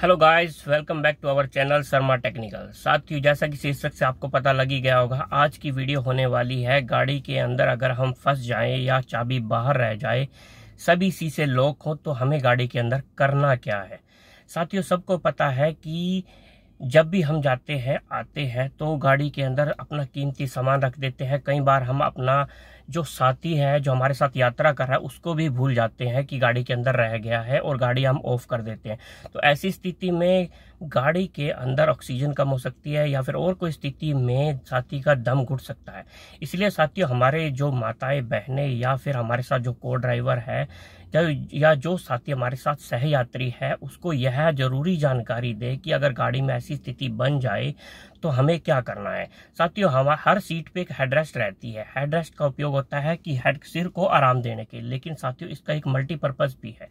hello guys welcome back to our channel Sharma technical साथियों जैसा कि शीर्षक से आपको पता लग ही गया होगा आज की वीडियो होने वाली है गाड़ी के अंदर अगर हम फंस जाएं या चाबी बाहर रह जाए सभी शीशे लॉक हो तो हमें गाड़ी के अंदर करना क्या है साथियों सबको पता है कि जब भी हम जाते हैं आते हैं तो गाड़ी के अंदर अपना कीमती सामान रख देते हैं कई बार हम अपना जो साथी है जो हमारे साथ यात्रा कर रहा है उसको भी भूल जाते हैं कि गाड़ी के अंदर रह गया है और गाड़ी हम ऑफ कर देते हैं तो ऐसी स्थिति में गाड़ी के अंदर ऑक्सीजन कम हो सकती है या फिर और कोई स्थिति में साथी का दम घुट सकता है इसलिए साथियों हमारे जो माताएं बहनें या फिर हमारे साथ जो को ड्राइवर है या जो साथी हमारे साथ सहयात्री है उसको यह जरूरी जानकारी दे कि अगर गाड़ी में ऐसी स्थिति बन जाए तो हमें क्या करना है साथियों हम हर सीट पे एक हेडरेस्ट रहती है हेडरेस्ट का उपयोग होता है कि हेड सिर को आराम देने के लेकिन साथियों इसका एक मल्टीपर्पज़ भी है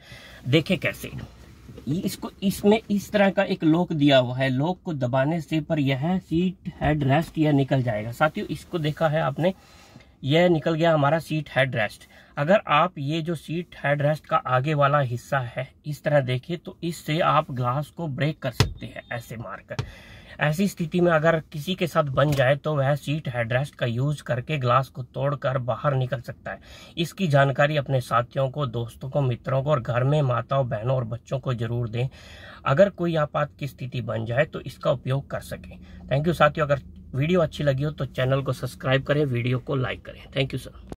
देखें कैसे इसको इसमें इस तरह का एक लॉक दिया हुआ है लॉक को दबाने से पर यह सीट हेड रेस्ट यह निकल जाएगा साथियों इसको देखा है आपने यह निकल गया हमारा सीट हेड रेस्ट अगर आप ये जो सीट हेड रेस्ट का आगे वाला हिस्सा है इस तरह देखें तो इससे आप ग्लास को ब्रेक कर सकते हैं ऐसे मारकर ऐसी स्थिति में अगर किसी के साथ बन जाए तो वह सीट हेडरेस्ट का यूज करके ग्लास को तोड़कर बाहर निकल सकता है इसकी जानकारी अपने साथियों को दोस्तों को मित्रों को और घर में माताओं बहनों और बच्चों को जरूर दें अगर कोई आपात की स्थिति बन जाए तो इसका उपयोग कर सकें थैंक यू साथियों अगर वीडियो अच्छी लगी हो तो चैनल को सब्सक्राइब करें वीडियो को लाइक करें थैंक यू सर